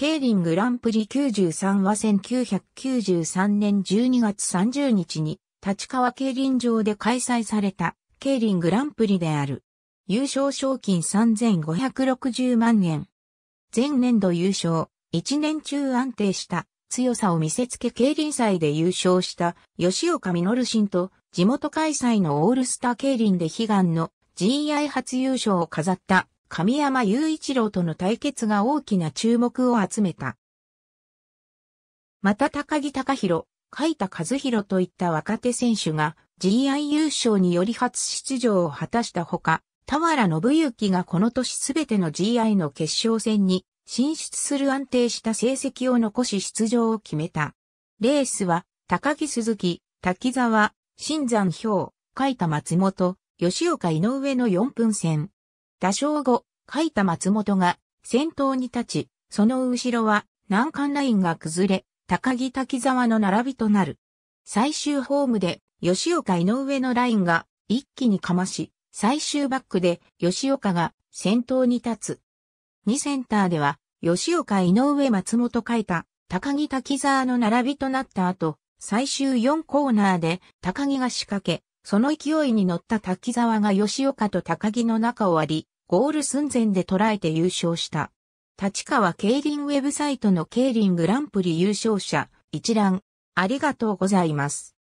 ケーリングランプリ93は1993年12月30日に立川競輪場で開催されたケーリングランプリである。優勝賞金3560万円。前年度優勝、1年中安定した強さを見せつけ競輪祭で優勝した吉岡実新と地元開催のオールスター競輪で悲願の GI 初優勝を飾った神山雄一郎との対決が大きな注目を集めた。また高木隆弘、海田和弘といった若手選手が GI 優勝により初出場を果たしたほか、田原信之がこの年すべての GI の決勝戦に進出する安定した成績を残し出場を決めた。レースは、高木鈴木、滝沢、新山氷、海田松本、吉岡井上の4分戦。打勝後、書いた松本が先頭に立ち、その後ろは難関ラインが崩れ、高木滝沢の並びとなる。最終ホームで吉岡井上のラインが一気にかまし、最終バックで吉岡が先頭に立つ。2センターでは吉岡井上松本書いた高木滝沢の並びとなった後、最終4コーナーで高木が仕掛け、その勢いに乗った滝沢が吉岡と高木の中を割り、ゴール寸前で捉えて優勝した。立川競輪ウェブサイトの競輪グランプリ優勝者、一覧、ありがとうございます。